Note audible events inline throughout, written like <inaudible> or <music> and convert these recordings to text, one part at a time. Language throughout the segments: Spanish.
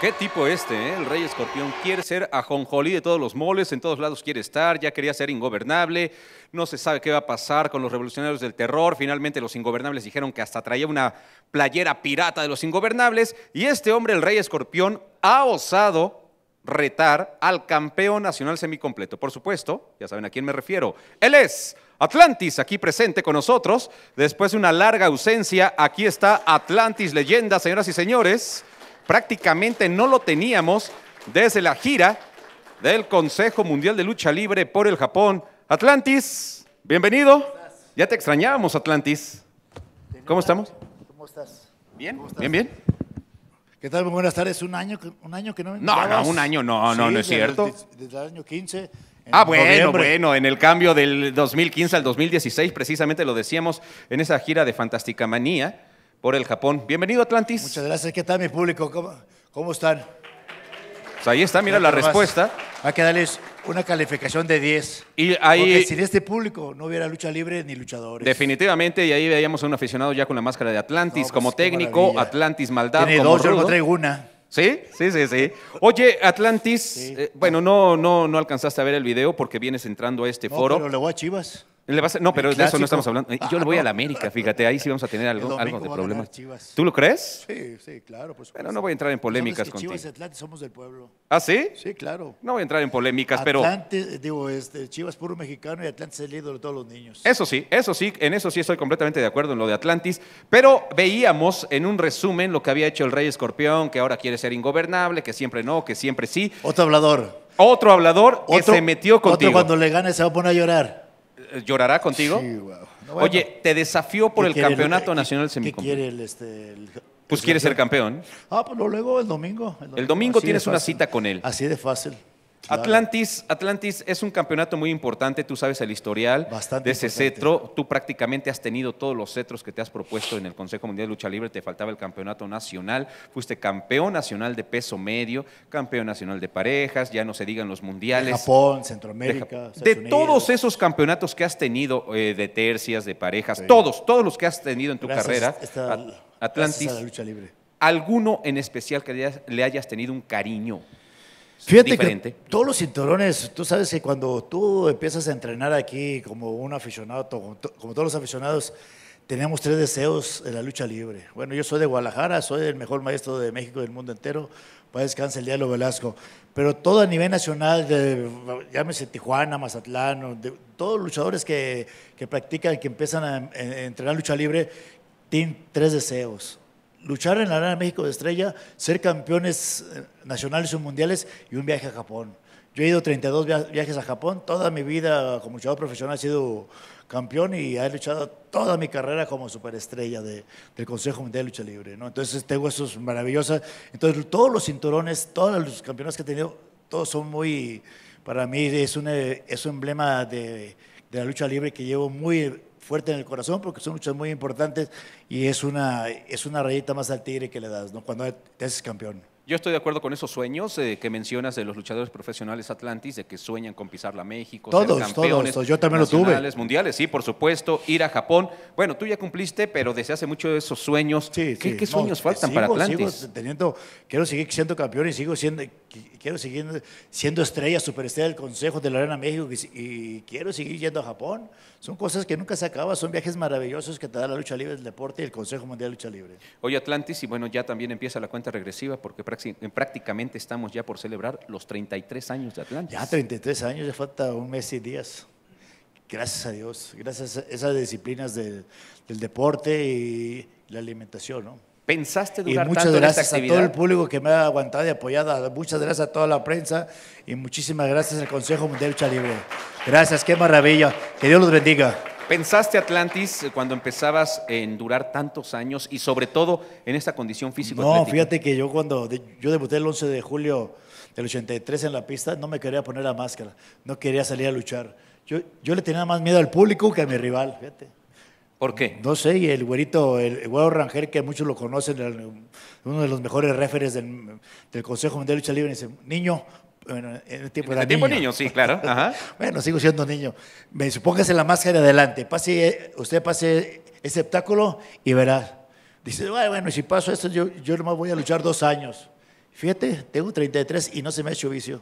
Qué tipo este, ¿eh? el Rey Escorpión. Quiere ser ajonjolí de todos los moles, en todos lados quiere estar, ya quería ser ingobernable, no se sabe qué va a pasar con los revolucionarios del terror. Finalmente los ingobernables dijeron que hasta traía una playera pirata de los ingobernables. Y este hombre, el Rey Escorpión, ha osado retar al campeón nacional semicompleto. Por supuesto, ya saben a quién me refiero. Él es Atlantis, aquí presente con nosotros. Después de una larga ausencia, aquí está Atlantis, leyenda, señoras y señores prácticamente no lo teníamos desde la gira del Consejo Mundial de Lucha Libre por el Japón. Atlantis, bienvenido. Ya te extrañábamos, Atlantis. ¿Cómo estamos? ¿Cómo estás? Bien, bien, bien. ¿Qué tal? Buenas tardes. Un año, un año que no me No, no, un año no, no, es cierto. Desde, el año 15 Ah, bueno, bueno, en el cambio del 2015 al 2016, precisamente lo decíamos en esa gira de Fantástica Manía, por el Japón. Bienvenido, Atlantis. Muchas gracias. ¿Qué tal, mi público? ¿Cómo, están? Pues ahí está, mira la respuesta. Hay que darles una calificación de 10. Y ahí, Porque sin este público no hubiera lucha libre ni luchadores. Definitivamente, y ahí veíamos a un aficionado ya con la máscara de Atlantis pues como técnico, Atlantis Maldad. Tiene dos, yo no traigo una. ¿Sí? Sí, sí, sí. Oye, Atlantis, eh, bueno, no, no, no alcanzaste a ver el video porque vienes entrando a este foro. Pero le voy a Chivas no, pero de eso no estamos hablando. Yo le voy a la América, <laughs> fíjate, ahí sí vamos a tener algo, de problemas. ¿Tú lo crees? Sí, sí, claro. bueno, no voy a entrar en pues, polémicas contigo. Chivas y Atlantis somos del pueblo. ¿Ah, sí? Sí, claro. No voy a entrar en polémicas, pero pero. digo, Chivas este, Chivas puro mexicano y Atlantis es el ídolo de todos los niños. Eso sí, eso sí, en eso sí estoy completamente de acuerdo en lo de Atlantis. Pero veíamos en un resumen lo que había hecho el Rey Escorpión, que ahora quiere ser ingobernable, que siempre no, que siempre sí. Otro hablador. Otro hablador que se metió contigo. Otro cuando le gane se va a poner a llorar. ¿Llorará contigo? Sí, Oye, te desafío por el Campeonato eh, Nacional semifinal. ¿Qué quiere el, este, pues quiere ser campeón. Ah, pues luego El domingo, el domingo tienes una cita con él. Así de fácil. Atlantis, Atlantis es un campeonato muy importante, tú sabes el historial de ese cetro, tú prácticamente has tenido todos los cetros que te has propuesto en el Consejo Mundial de Lucha Libre, te faltaba el campeonato nacional, fuiste campeón nacional de peso medio, campeón nacional de parejas, ya no se digan los mundiales. Japón, Centroamérica. De, todos esos campeonatos que has tenido eh, de tercias, de parejas, todos, todos los que has tenido en tu carrera, Atlantis, la lucha libre. ¿alguno en especial que le hayas tenido un cariño? Fíjate que todos los cinturones, tú sabes que cuando tú empiezas a entrenar aquí como un aficionado, como todos los aficionados, tenemos tres deseos en la lucha libre. Bueno, yo soy de Guadalajara, soy el mejor maestro de México del mundo entero, para descansar el Diablo Velasco. Pero todo a nivel nacional, de, llámese Tijuana, Mazatlán, todos los luchadores que, que practican, que empiezan a entrenar lucha libre, tienen tres deseos luchar en la Arena México de Estrella, ser campeones eh, nacionales o mundiales y un viaje a Japón. Yo he ido 32 viajes a Japón, toda mi vida como luchador profesional he sido campeón y he luchado toda mi carrera como superestrella del Consejo Mundial de Lucha Libre. ¿no? Entonces tengo esos maravillosos, entonces todos los cinturones, todos los campeones que he tenido, todos son muy, para mí es un, eh, es un emblema de, de la lucha libre que llevo muy fuerte en el corazón porque son muchos muy importantes y es una, es una rayita más al tigre que le das, ¿no? Cuando te haces campeón. Yo estoy de acuerdo con esos sueños eh, que mencionas de los luchadores profesionales Atlantis, de que sueñan con pisar la México, todos, ser campeones, todos, yo también lo tuve. mundiales, sí, por supuesto, ir a Japón. Bueno, tú ya cumpliste, pero desde hace mucho esos sueños. Sí, ¿Qué, sueños eh, faltan para Atlantis? teniendo, quiero seguir siendo campeón y sigo siendo, quiero seguir siendo estrella, superestrella del Consejo de la Arena México y quiero seguir yendo a Japón. Son cosas que nunca se acaban, son viajes maravillosos que te da la lucha libre del deporte y el Consejo Mundial de Lucha Libre. Hoy Atlantis, y bueno, ya también empieza la cuenta regresiva porque eh, prácticamente estamos ya por celebrar los 33 años de Atlantis. Ya 33 años, ya falta un mes y días. Gracias a Dios, gracias a esas disciplinas del, del deporte y la alimentación, ¿no? pensaste durar y muchas tanto gracias esta actividad? a todo el público que me ha aguantado y apoyado, muchas gracias a toda la prensa y muchísimas gracias al Consejo Mundial de Lucha Libre. Gracias, qué maravilla. Que Dios los bendiga. ¿Pensaste, Atlantis, cuando empezabas en durar tantos años y sobre todo en esta condición física? No, fíjate que yo cuando yo debuté el 11 de julio del 83 en la pista, no me quería poner la máscara, no quería salir a luchar. Yo, yo le tenía más miedo al público que a mi rival, fíjate. ¿Por qué? No sé, y el güerito, el, güero Rangel, que muchos lo conocen, uno de los mejores referes del, Consejo Mundial de Lucha Libre, dice, niño, bueno, en el tiempo ¿En el tiempo niño. niño. sí, claro. <laughs> bueno, sigo siendo niño. Me supóngase la máscara adelante, pase, usted pase ese obstáculo y verá. Dice, bueno, si paso esto, yo, yo nomás voy a luchar dos años. Fíjate, tengo 33 y no se me ha hecho vicio.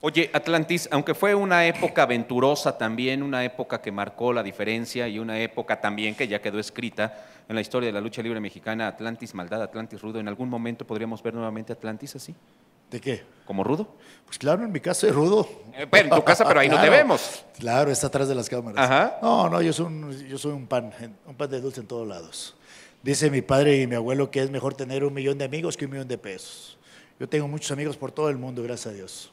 Oye, Atlantis, aunque fue una época aventurosa también, una época que marcó la diferencia y una época también que ya quedó escrita en la historia de la lucha libre mexicana, Atlantis, maldad, Atlantis, rudo, ¿en algún momento podríamos ver nuevamente Atlantis así? ¿De qué? ¿Como rudo? Pues claro, en mi casa es rudo. Eh, en tu casa, pero ahí no te vemos. Claro, está atrás de las cámaras. Ajá. No, no, yo soy un, yo soy un pan, un pan de dulce en todos lados. Dice mi padre y mi abuelo que es mejor tener un millón de amigos que un millón de pesos. Yo tengo muchos amigos por todo el mundo, gracias a Dios.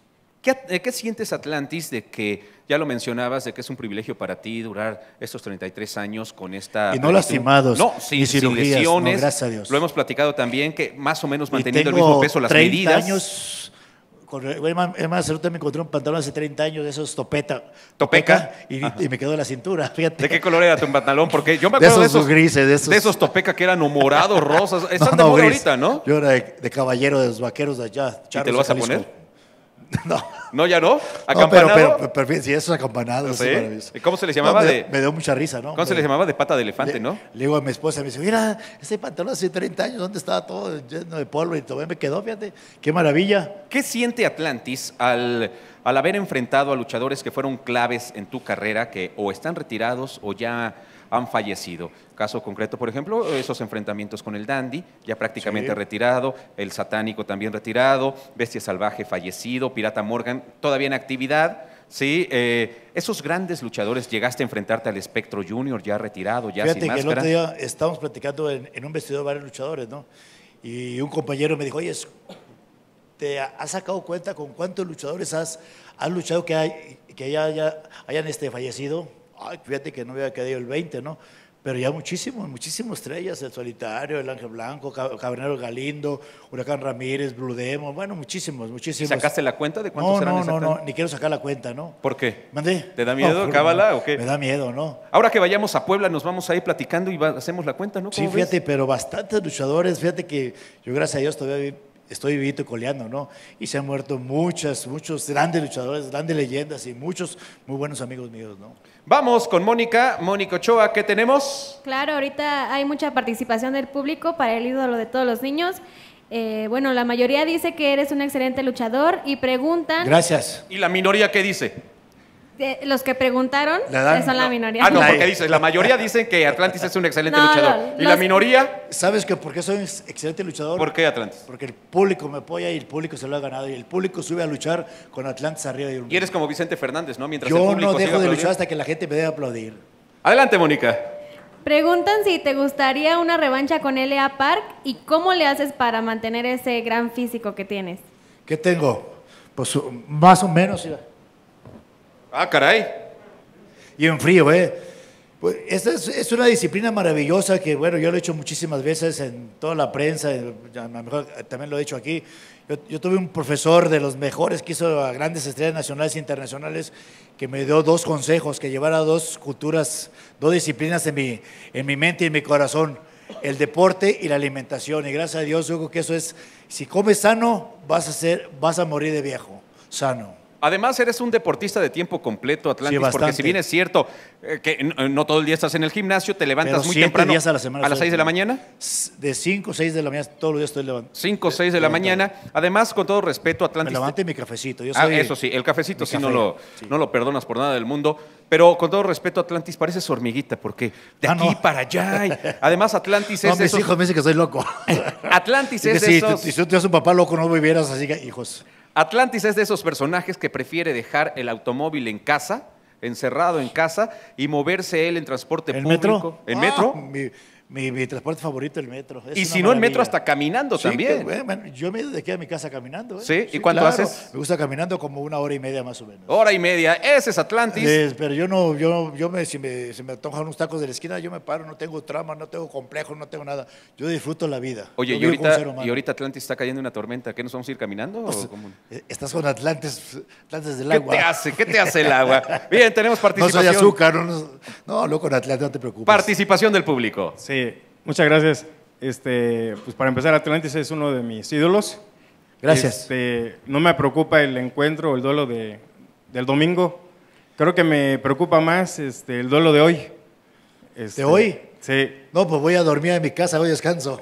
Eh, ¿Qué, sientes, Atlantis, de que, ya lo mencionabas, de que es un privilegio para ti durar estos 33 años con esta... Y no lastimados. No, sin, lesiones. gracias a Dios. Lo hemos platicado también, que más o menos manteniendo el mismo peso, las 30 medidas. años... Es más, ahorita me encontré un pantalón hace 30 años de esos topeta. ¿Topeca? y, me quedó la cintura, <laughs> fíjate. ¿De qué color era tu pantalón? Porque yo me acuerdo de esos, grises, de esos... de topeca que eran morados, <laughs> rosas. Están no, de ahorita, ¿no? Yo era de, caballero de los vaqueros de allá. ¿Y te lo vas a poner? <laughs> No. No, ya no. ¿Acampanado? pero, pero, sí, eso es acampanado. ¿Cómo se les llamaba? me, de, dio mucha risa, ¿no? ¿Cómo se les llamaba? De pata de elefante, ¿no? Le digo a mi esposa, me dice, mira, ese pantalón hace 30 años, ¿dónde estaba todo lleno de polvo? Y todavía me quedó, fíjate, qué maravilla. ¿Qué siente Atlantis al, al haber enfrentado a luchadores que fueron claves en tu carrera, que o están retirados o ya han fallecido. Caso concreto, por ejemplo, esos enfrentamientos con el dandy, ya prácticamente retirado, el satánico también retirado, bestia salvaje fallecido, pirata Morgan todavía en actividad. Sí, eh, esos grandes luchadores llegaste a enfrentarte al espectro junior ya retirado, ya Fíjate que el otro día estábamos platicando en, un vestido de varios luchadores, ¿no? Y un compañero me dijo, oye, ¿te has sacado cuenta con cuántos luchadores has, luchado que, hay, que hayan este, fallecido? ay, fíjate que no había quedado el 20, ¿no? Pero ya muchísimos, muchísimas estrellas, el solitario, el ángel blanco, Cabernero Galindo, Huracán Ramírez, Blue bueno, muchísimos, muchísimos. ¿Sacaste la cuenta de cuántos no, eran No, no, no, ni quiero sacar la cuenta, ¿no? ¿Por qué? ¿Te da miedo, cábala o qué? Me da miedo, ¿no? Ahora que vayamos a Puebla nos vamos a ir platicando y hacemos la cuenta, ¿no? Sí, fíjate, pero bastantes luchadores, fíjate que yo gracias a Dios todavía estoy vivito coleando, ¿no? Y se han muerto muchas, muchos grandes luchadores, grandes leyendas y muchos muy buenos amigos míos, ¿no? Vamos con Mónica, Mónica Ochoa, ¿qué tenemos? Claro, ahorita hay mucha participación del público para el ídolo de todos los niños. Eh, bueno, la mayoría dice que eres un excelente luchador y preguntan... Gracias. ¿Y la minoría qué dice? los que preguntaron son la minoría. Ah, no, porque dice, la mayoría dicen que Atlantis es un excelente luchador. ¿Y la minoría? ¿Sabes que por qué soy un excelente luchador? ¿Por qué Atlantis? Porque el público me apoya y el público se lo ha ganado. Y el público sube a luchar con Atlantis arriba. Y, un... y eres como Vicente Fernández, ¿no? Mientras Yo no dejo de luchar hasta que la gente me dé aplaudir. Adelante, Mónica. Preguntan si te gustaría una revancha con L.A. Park y cómo le haces para mantener ese gran físico que tienes. ¿Qué tengo? Pues más o menos... Ah, caray. Y en frío, ¿eh? Pues esta es, una disciplina maravillosa que, bueno, yo lo he hecho muchísimas veces en toda la prensa, a lo mejor eh, también lo he hecho aquí. Yo, tuve un profesor de los mejores que hizo a grandes estrellas nacionales e internacionales que me dio dos consejos, que llevara dos culturas, dos disciplinas en mi, en mi mente y en mi corazón, el deporte y la alimentación. Y gracias a Dios, digo que eso es, si comes sano, vas a, ser, vas a morir de viejo, sano. Además, eres un deportista de tiempo completo, Atlantis, porque si bien es cierto eh, que eh, no, todo el día estás en el gimnasio, te levantas muy temprano. días a la semana. ¿A las seis de la mañana? De 5 o 6 de la mañana, todos los días estoy levantando. 5 o 6 de la mañana. Además, con todo respeto, Atlantis. Me levante mi cafecito. Yo ah, soy ah, eso sí, el cafecito sí, no lo, no lo perdonas por nada del mundo. Pero con todo respeto, Atlantis, pareces hormiguita, porque de ah, aquí para allá. <laughs> además, Atlantis es. No, mis hijos me dicen que soy loco. <laughs> Atlantis es. eso. si tú te un papá loco, no vivieras así, hijos. Atlantis es de esos personajes que prefiere dejar el automóvil en casa, encerrado en casa, y moverse él en transporte público. ¿En ah, metro? mi, transporte favorito el metro. y si no el metro, hasta caminando también. yo me quedo a mi casa caminando. ¿eh? ¿y cuánto haces? Me gusta caminando como una hora y media más o menos. Hora y media, ese es Atlantis. pero yo no, yo, yo me, si me, si me unos tacos de la esquina, yo me paro, no tengo trama, no tengo complejo, no tengo nada. Yo disfruto la vida. Oye, y ahorita, y Atlantis está cayendo una tormenta, ¿qué nos vamos a ir caminando? Eh, estás con Atlantis, Atlantis del agua. ¿Qué te hace? ¿Qué te hace el agua? Bien, tenemos participación. No soy azúcar, no, no, con Atlantis no te preocupes. Participación del público muchas gracias. Este, pues para empezar, Atlantis es uno de mis ídolos. Gracias. Este, no me preocupa el encuentro o el duelo de, del domingo. Creo que me preocupa más este, el duelo de hoy. ¿De este, hoy? Sí. No, pues voy a dormir en mi casa, hoy descanso.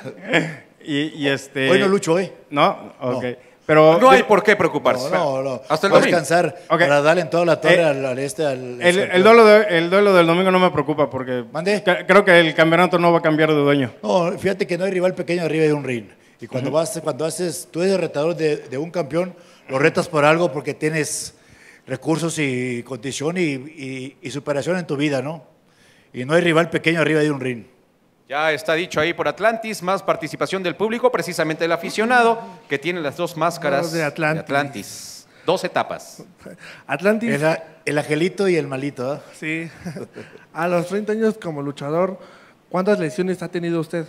<laughs> y, este, hoy no lucho, hoy. ¿eh? No, ok. Pero no hay por qué preocuparse. No, no, Hasta el descansar para darle en toda la torre eh, al, este. el, este. el, duelo del domingo no me preocupa porque creo que el campeonato no va a cambiar de dueño. No, fíjate que no hay rival pequeño arriba de un ring. Y cuando, vas, cuando haces, tú eres retador de, un campeón, lo retas por algo porque tienes recursos y condición y superación en tu vida, ¿no? Y no hay rival pequeño arriba de un ring. Ya está dicho ahí por Atlantis, más participación del público, precisamente el aficionado, que tiene las dos máscaras de Atlantis. Dos etapas. Atlantis. El, el angelito y el malito. ¿eh? Sí. <laughs> A los 30 años como luchador, ¿cuántas lesiones ha tenido usted?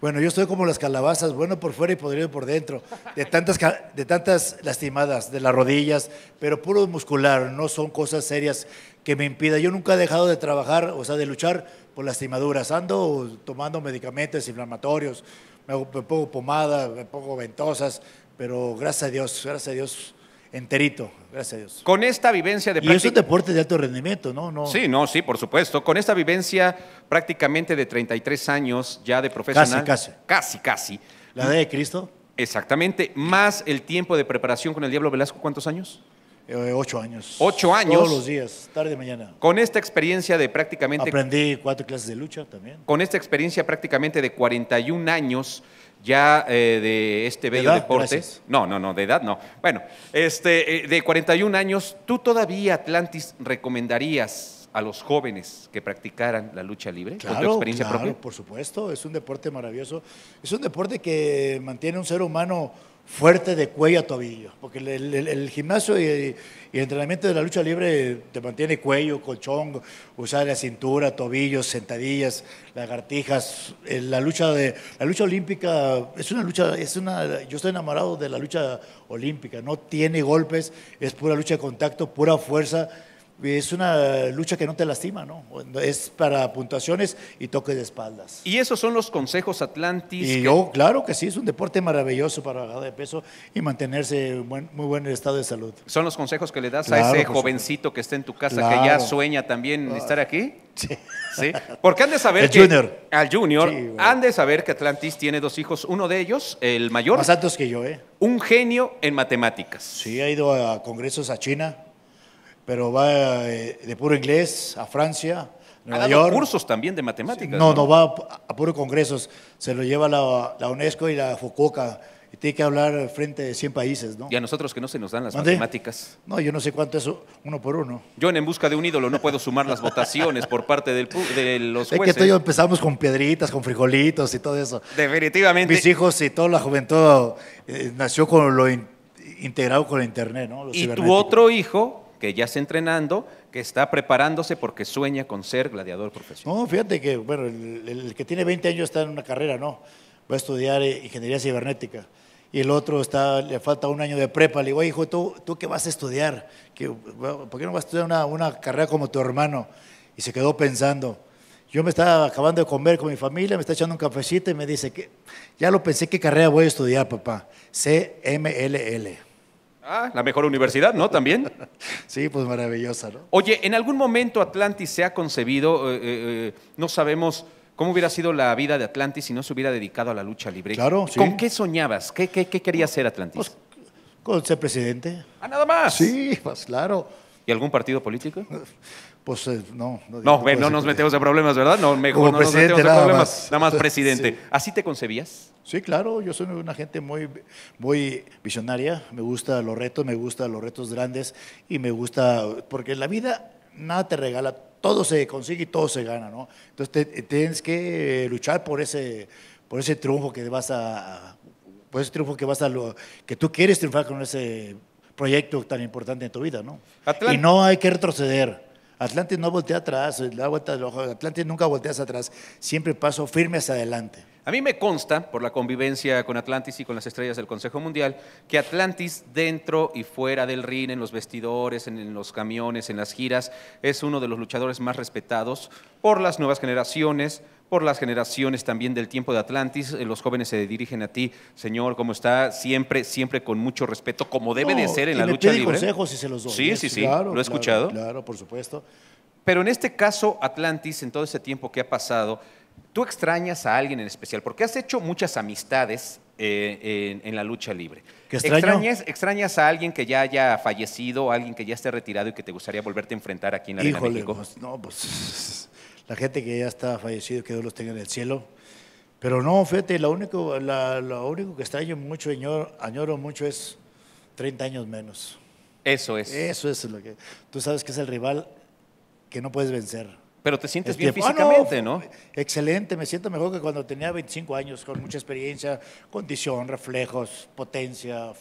Bueno, yo estoy como las calabazas, bueno por fuera y podrido por dentro, de tantas, de tantas lastimadas, de las rodillas, pero puro muscular, no son cosas serias que me impida. Yo nunca he dejado de trabajar, o sea, de luchar por lastimaduras, Ando tomando medicamentos inflamatorios, me, pongo pomada, me pongo ventosas, pero gracias a Dios, gracias a Dios, enterito, gracias a Dios. Con esta vivencia de Y es un deporte de alto rendimiento, ¿no? ¿no? Sí, no, sí, por supuesto. Con esta vivencia prácticamente de 33 años ya de profesional. Casi, casi. Casi, casi. ¿La de Cristo? Exactamente. Más el tiempo de preparación con el Diablo Velasco, ¿cuántos años? Eh, ocho años. Ocho años. Todos los días, tarde mañana. Con esta experiencia de prácticamente. Aprendí cuatro clases de lucha también. Con esta experiencia prácticamente de 41 años ya eh, de este bello deporte. No, no, no, de edad no. Bueno, este, eh, de 41 años, ¿tú todavía, Atlantis, recomendarías a los jóvenes que practicaran la lucha libre? Claro, experiencia claro, por supuesto, es un deporte maravilloso. Es un deporte que mantiene un ser humano fuerte de cuello a tobillo, porque el, gimnasio y, el entrenamiento de la lucha libre te mantiene cuello, colchón, usar la cintura, tobillos, sentadillas, lagartijas. La lucha de la lucha olímpica es una lucha, es una, yo estoy enamorado de la lucha olímpica. No tiene golpes, es pura lucha de contacto, pura fuerza es una lucha que no te lastima, ¿no? Es para puntuaciones y toques de espaldas. Y esos son los consejos Atlantis. Y yo, claro que sí, es un deporte maravilloso para bajar de peso y mantenerse muy buen estado de salud. ¿Son los consejos que le das a ese jovencito que está en tu casa, que ya sueña también estar aquí? <laughs> Sí. Porque han de saber que, Junior. Al Junior. Han de saber que Atlantis tiene dos hijos. Uno de ellos, el mayor. Más altos que yo, ¿eh? Un genio en matemáticas. Sí, ha ido a congresos a China pero va eh, de puro inglés a Francia, Nueva ha cursos también de matemáticas. No, no, va a, puro congresos, se lo lleva la, la UNESCO y la FOCOCA. y tiene que hablar frente a 100 países, ¿no? Y a nosotros que no se nos dan las matemáticas. No, yo no sé cuánto es uno por uno. Yo en, busca de un ídolo no puedo sumar las votaciones por parte del, de los jueces. Es que todos empezamos con piedritas, con frijolitos y todo eso. Definitivamente. Mis hijos y toda la juventud eh, nació con lo integrado con el internet, ¿no? y tu otro hijo que ya está entrenando, que está preparándose porque sueña con ser gladiador profesional. No, fíjate que, bueno, el, que tiene 20 años está en una carrera, ¿no? Va a estudiar eh, ingeniería cibernética y el otro está, le falta un año de prepa. Le digo, hijo, ¿tú, tú qué vas a estudiar? ¿Por qué no vas a estudiar una, carrera como tu hermano? Y se quedó pensando. Yo me estaba acabando de comer con mi familia, me está echando un cafecito y me dice, ya lo pensé, ¿qué carrera voy a estudiar, papá? CMLL. Ah, la mejor universidad, ¿no? También. <laughs> sí, pues maravillosa, ¿no? Oye, en algún momento Atlantis se ha concebido, eh, eh, eh, no sabemos cómo hubiera sido la vida de Atlantis si no se hubiera dedicado a la lucha libre. Claro, sí. ¿Con qué soñabas? ¿Qué, qué, qué quería pues, ser Atlantis? Pues, con ser presidente. Ah, nada más. Sí, pues claro. ¿Y algún partido político? Pues eh, no. No, no, nos metemos a problemas, ¿verdad? No, mejor no nos metemos en problemas. Nada más, presidente. ¿Así te concebías? Sí, claro. Yo soy una gente muy, muy visionaria. Me gusta los retos, me gusta los retos grandes y me gusta. Porque en la vida nada te regala, todo se consigue y todo se gana, ¿no? Entonces eh, tienes que eh, luchar por ese, por ese triunfo que vas a. Por ese triunfo que vas a. Lo, que tú quieres triunfar con ese proyecto tan importante en tu vida, ¿no? y no hay que retroceder. Atlantis no voltea atrás, la vuelta Atlantis nunca volteas atrás, siempre paso firme hacia adelante. A mí me consta, por la convivencia con Atlantis y con las estrellas del Consejo Mundial, que Atlantis dentro y fuera del ring, en los vestidores, en los camiones, en las giras, es uno de los luchadores más respetados por las nuevas generaciones, por las generaciones también del tiempo de Atlantis. Eh, los jóvenes se dirigen a ti, señor, ¿cómo está? Siempre, siempre con mucho respeto, como debe de ser en la me lucha pide libre. consejos y se los doy. Sí, sí, sí, claro, lo he escuchado. claro, por supuesto. Pero en este caso, Atlantis, en todo ese tiempo que ha pasado, ¿Tú extrañas a alguien en especial? Porque has hecho muchas amistades eh, en, la lucha libre. ¿Extrañas, ¿Extrañas a alguien que ya haya fallecido, alguien que ya esté retirado y que te gustaría volverte a enfrentar aquí en la Arena México? Pues, no, pues <laughs> la gente que ya está fallecido, que Dios los tenga en el cielo. Pero no, fíjate, lo único, lo único que extraño mucho, añoro, añoro mucho es 30 años menos. Eso es. Eso es lo que... Tú sabes que es el rival que no puedes vencer. Pero te sientes bien ah, físicamente, no, Excelente, me siento mejor que cuando tenía 25 años, con mucha experiencia, condición, reflejos, potencia,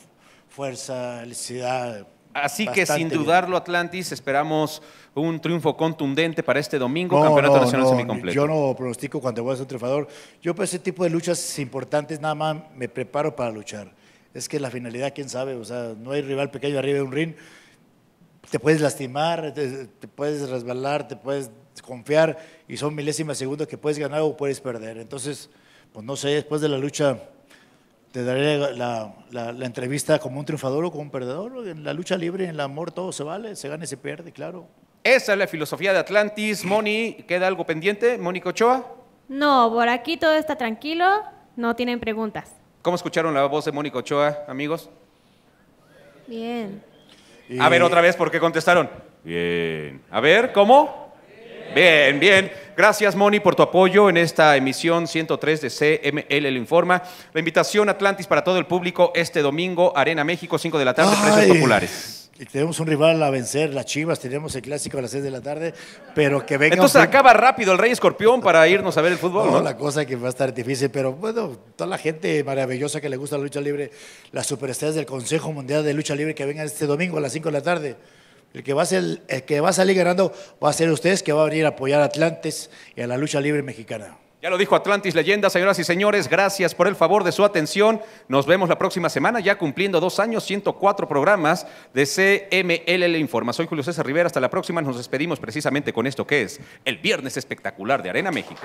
fuerza, felicidad. Así que sin dudarlo, Atlantis, esperamos un triunfo contundente para este domingo, no, Campeonato no, Nacional no, Yo no pronostico cuando voy a ser triunfador. Yo para pues, ese tipo de luchas importantes nada más me preparo para luchar. Es que la finalidad, quién sabe, o sea, no hay rival pequeño arriba de un ring. Te puedes lastimar, te puedes resbalar, te puedes confiar y son milésimas segundos que puedes ganar o puedes perder. Entonces, pues no sé, después de la lucha te daré la, entrevista como un triunfador o como un perdedor. En la lucha libre, en el amor, todo se vale, se gana y se pierde, claro. Esa es la filosofía de Atlantis. Moni, ¿queda algo pendiente? Mónico Ochoa? No, por aquí todo está tranquilo, no tienen preguntas. ¿Cómo escucharon la voz de Mónico Ochoa, amigos? Bien. A ver, otra vez, ¿por qué contestaron? Bien. A ver, ¿cómo? Bien, bien. Gracias, Moni, por tu apoyo en esta emisión 103 de CML El Informa. La invitación Atlantis para todo el público este domingo, Arena México, 5 de la tarde, precios populares. Y tenemos un rival a vencer, las Chivas, tenemos el clásico a las 6 de la tarde, pero que venga... Entonces acaba rápido el Rey Escorpión para irnos a ver el fútbol, no, la cosa que va a estar difícil, pero bueno, toda la gente maravillosa que le gusta la lucha libre, las superestrellas del Consejo Mundial de Lucha Libre que vengan este domingo a las 5 de la tarde. El que, va a ser, el que va a salir ganando va a ser ustedes que va a venir a apoyar a Atlantis y a la lucha libre mexicana. Ya lo dijo Atlantis Leyenda, señoras y señores, gracias por el favor de su atención. Nos vemos la próxima semana, ya cumpliendo dos años, 104 programas de CMLL Informa. Soy Julio César Rivera, hasta la próxima. Nos despedimos precisamente con esto que es el Viernes Espectacular de Arena México.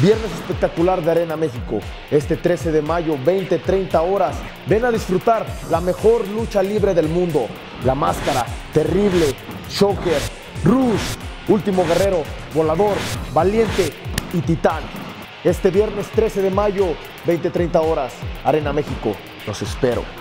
Viernes espectacular de Arena México, este 13 de mayo, 20-30 horas. Ven a disfrutar la mejor lucha libre del mundo. La Máscara, Terrible, Shocker, Rush, Último Guerrero, Volador, Valiente y Titán. Este viernes 13 de mayo, 20-30 horas, Arena México. Los espero.